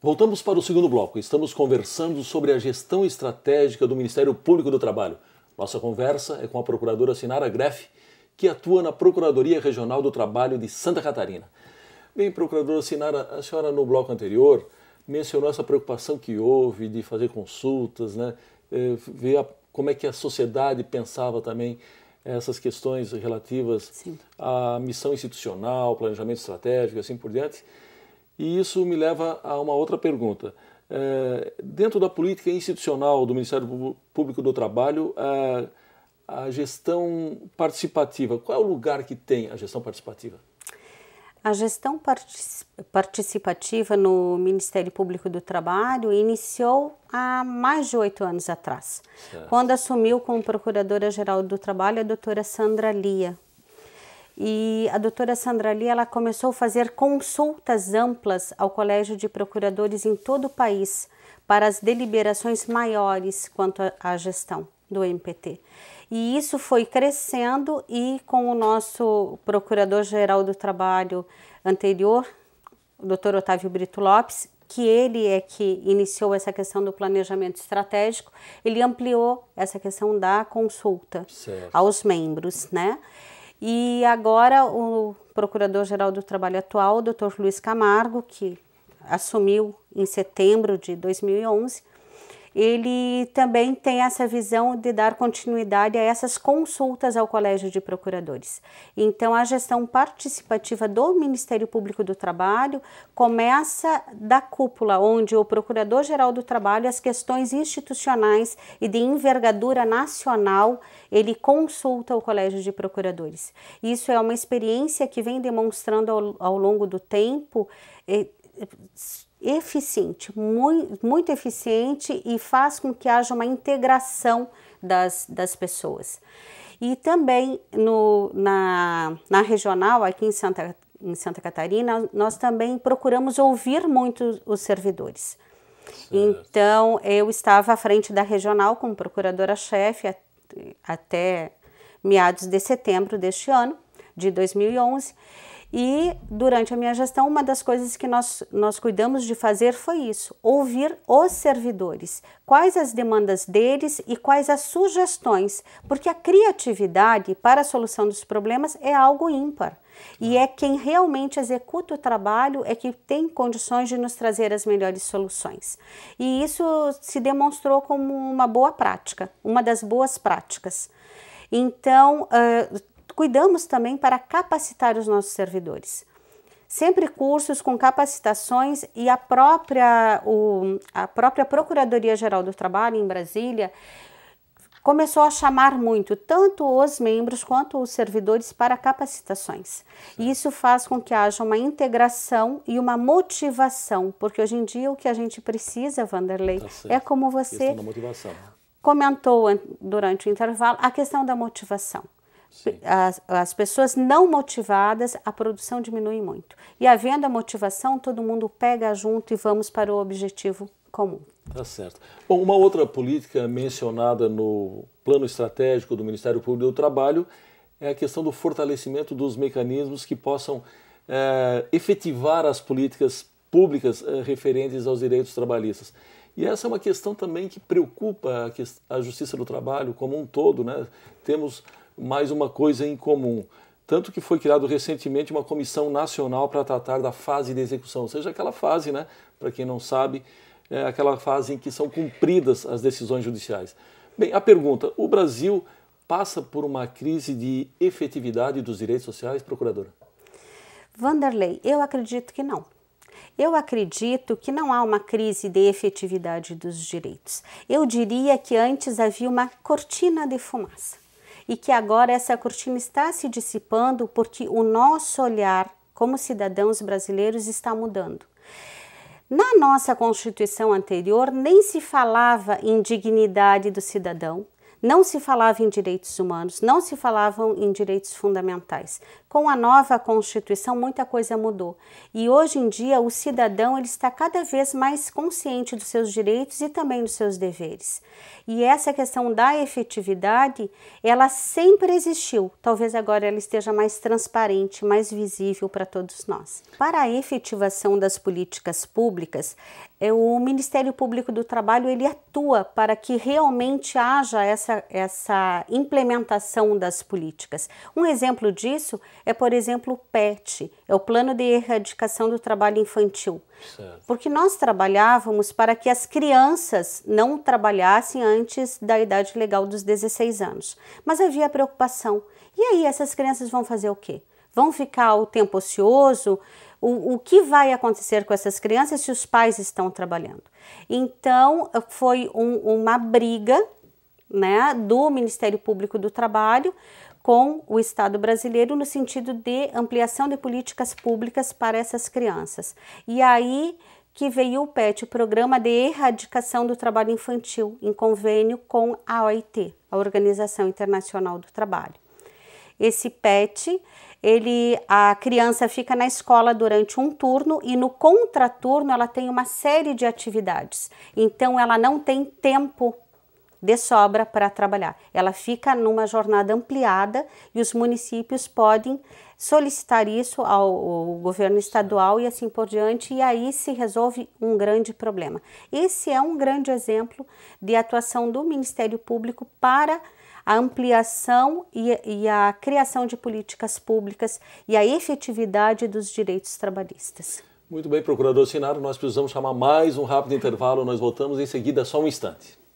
Voltamos para o segundo bloco. Estamos conversando sobre a gestão estratégica do Ministério Público do Trabalho. Nossa conversa é com a procuradora Sinara Greff, que atua na Procuradoria Regional do Trabalho de Santa Catarina. Bem, procuradora Sinara, a senhora no bloco anterior mencionou essa preocupação que houve de fazer consultas, né? É, ver como é que a sociedade pensava também essas questões relativas Sim. à missão institucional, planejamento estratégico, assim por diante. E isso me leva a uma outra pergunta. É, dentro da política institucional do Ministério Público do Trabalho, a, é, a gestão participativa, qual é o lugar que tem a gestão participativa? A gestão participativa no Ministério Público do Trabalho iniciou há mais de oito anos atrás, certo. quando assumiu como Procuradora-Geral do Trabalho a doutora Sandra Lia, e a doutora Sandra Lee, ela começou a fazer consultas amplas ao Colégio de Procuradores em todo o país para as deliberações maiores quanto à gestão do MPT. E isso foi crescendo e com o nosso Procurador-Geral do Trabalho anterior, o Dr. Otávio Brito Lopes, que ele é que iniciou essa questão do planejamento estratégico, ele ampliou essa questão da consulta certo. aos membros, né? E agora o Procurador-Geral do Trabalho atual, o Dr. Luiz Camargo, que assumiu em setembro de 2011, ele também tem essa visão de dar continuidade a essas consultas ao Colégio de Procuradores. Então, a gestão participativa do Ministério Público do Trabalho começa da cúpula, onde o Procurador-Geral do Trabalho, as questões institucionais e de envergadura nacional, ele consulta o Colégio de Procuradores. Isso é uma experiência que vem demonstrando ao, ao longo do tempo. Eh, eficiente, muito, muito eficiente e faz com que haja uma integração das, das pessoas. E também no, na, na regional, aqui em Santa, em Santa Catarina, nós também procuramos ouvir muito os servidores. Certo. Então, eu estava à frente da regional como procuradora-chefe até meados de setembro deste ano, de 2011, e durante a minha gestão, uma das coisas que nós, nós cuidamos de fazer foi isso: ouvir os servidores, quais as demandas deles e quais as sugestões, porque a criatividade para a solução dos problemas é algo ímpar. E é quem realmente executa o trabalho é que tem condições de nos trazer as melhores soluções. E isso se demonstrou como uma boa prática, uma das boas práticas. Então, uh, cuidamos também para capacitar os nossos servidores. Sempre cursos com capacitações e a própria, o, a própria Procuradoria Geral do Trabalho em Brasília começou a chamar muito tanto os membros quanto os servidores para capacitações. E isso faz com que haja uma integração e uma motivação, porque hoje em dia o que a gente precisa, Vanderlei, tá é como você comentou durante o intervalo, a questão da motivação. As, as, pessoas não motivadas, a produção diminui muito. E havendo a motivação, todo mundo pega junto e vamos para o objetivo comum. Tá certo. Bom, uma outra política mencionada no plano estratégico do Ministério Público do Trabalho é a questão do fortalecimento dos mecanismos que possam é, efetivar as políticas públicas é, referentes aos direitos trabalhistas. E essa é uma questão também que preocupa a, a Justiça do Trabalho como um todo. Né? Temos mais uma coisa em comum. Tanto que foi criado recentemente uma comissão nacional para tratar da fase de execução, ou seja, aquela fase, né, para quem não sabe, é aquela fase em que são cumpridas as decisões judiciais. Bem, a pergunta: o Brasil passa por uma crise de efetividade dos direitos sociais, procuradora? Vanderlei, eu acredito que não. Eu acredito que não há uma crise de efetividade dos direitos. Eu diria que antes havia uma cortina de fumaça e que agora essa cortina está se dissipando porque o nosso olhar como cidadãos brasileiros está mudando. Na nossa Constituição anterior nem se falava em dignidade do cidadão, não se falava em direitos humanos, não se falavam em direitos fundamentais. Com a nova Constituição, muita coisa mudou. E hoje em dia, o cidadão ele está cada vez mais consciente dos seus direitos e também dos seus deveres. E essa questão da efetividade, ela sempre existiu. Talvez agora ela esteja mais transparente, mais visível para todos nós. Para a efetivação das políticas públicas, é, o Ministério Público do Trabalho ele atua para que realmente haja essa, essa implementação das políticas. Um exemplo disso é, por exemplo, o PET, é o Plano de Erradicação do Trabalho Infantil. Certo. Porque nós trabalhávamos para que as crianças não trabalhassem antes da idade legal dos 16 anos. Mas havia preocupação. E aí, essas crianças vão fazer o quê? Vão ficar o tempo ocioso? O, o, que vai acontecer com essas crianças se os pais estão trabalhando? Então, foi um, uma briga né, do Ministério Público do Trabalho com o Estado brasileiro no sentido de ampliação de políticas públicas para essas crianças. E aí que veio o PET, o Programa de Erradicação do Trabalho Infantil, em convênio com a OIT, a Organização Internacional do Trabalho esse PET, ele a criança fica na escola durante um turno e no contraturno ela tem uma série de atividades. Então ela não tem tempo de sobra para trabalhar. Ela fica numa jornada ampliada e os municípios podem solicitar isso ao, ao, governo estadual e assim por diante, e aí se resolve um grande problema. Esse é um grande exemplo de atuação do Ministério Público para a ampliação e, e a criação de políticas públicas e a efetividade dos direitos trabalhistas. Muito bem, procurador Sinaro, nós precisamos chamar mais um rápido intervalo, nós voltamos em seguida, só um instante.